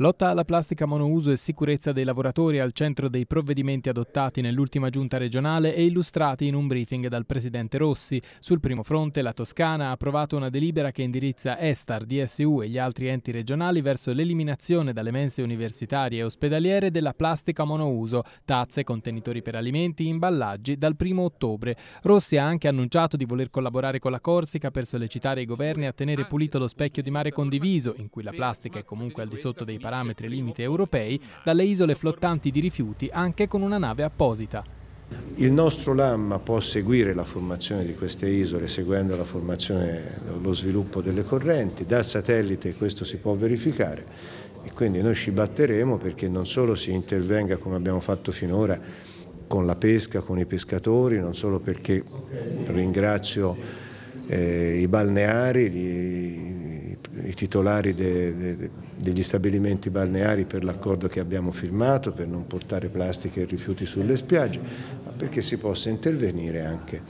Lotta alla plastica monouso e sicurezza dei lavoratori al centro dei provvedimenti adottati nell'ultima giunta regionale e illustrati in un briefing dal presidente Rossi. Sul primo fronte la Toscana ha approvato una delibera che indirizza Estar, DSU e gli altri enti regionali verso l'eliminazione dalle mense universitarie e ospedaliere della plastica monouso, tazze, contenitori per alimenti, imballaggi dal 1 ottobre. Rossi ha anche annunciato di voler collaborare con la Corsica per sollecitare i governi a tenere pulito lo specchio di mare condiviso, in cui la plastica è comunque al di sotto dei parametri limite europei dalle isole flottanti di rifiuti anche con una nave apposita. Il nostro LAMMA può seguire la formazione di queste isole seguendo la formazione, lo sviluppo delle correnti, dal satellite questo si può verificare e quindi noi ci batteremo perché non solo si intervenga come abbiamo fatto finora con la pesca, con i pescatori, non solo perché ringrazio eh, i balneari, gli, i titolari de, de, degli stabilimenti balneari per l'accordo che abbiamo firmato per non portare plastiche e rifiuti sulle spiagge, ma perché si possa intervenire anche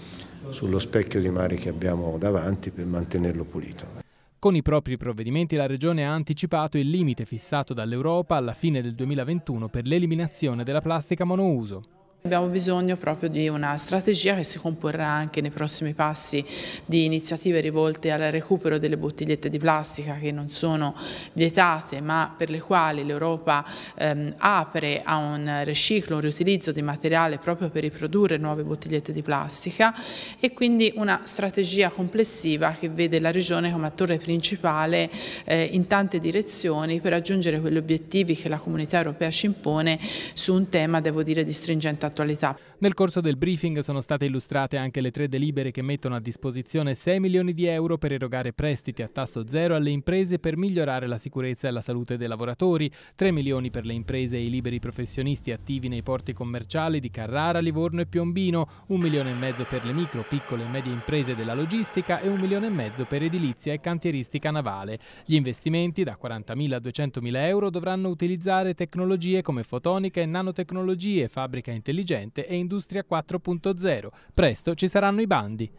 sullo specchio di mare che abbiamo davanti per mantenerlo pulito. Con i propri provvedimenti la Regione ha anticipato il limite fissato dall'Europa alla fine del 2021 per l'eliminazione della plastica monouso. Abbiamo bisogno proprio di una strategia che si comporrà anche nei prossimi passi di iniziative rivolte al recupero delle bottigliette di plastica che non sono vietate ma per le quali l'Europa ehm, apre a un riciclo, un riutilizzo di materiale proprio per riprodurre nuove bottigliette di plastica e quindi una strategia complessiva che vede la Regione come attore principale eh, in tante direzioni per raggiungere quegli obiettivi che la comunità europea ci impone su un tema, devo dire, di stringente attualità. Nel corso del briefing sono state illustrate anche le tre delibere che mettono a disposizione 6 milioni di euro per erogare prestiti a tasso zero alle imprese per migliorare la sicurezza e la salute dei lavoratori, 3 milioni per le imprese e i liberi professionisti attivi nei porti commerciali di Carrara, Livorno e Piombino, 1 milione e mezzo per le micro, piccole e medie imprese della logistica e 1 milione e mezzo per edilizia e cantieristica navale. Gli investimenti da 40.000 a 200.000 euro dovranno utilizzare tecnologie come fotonica e nanotecnologie, fabbrica intelligente e industria Industria 4.0. Presto ci saranno i bandi.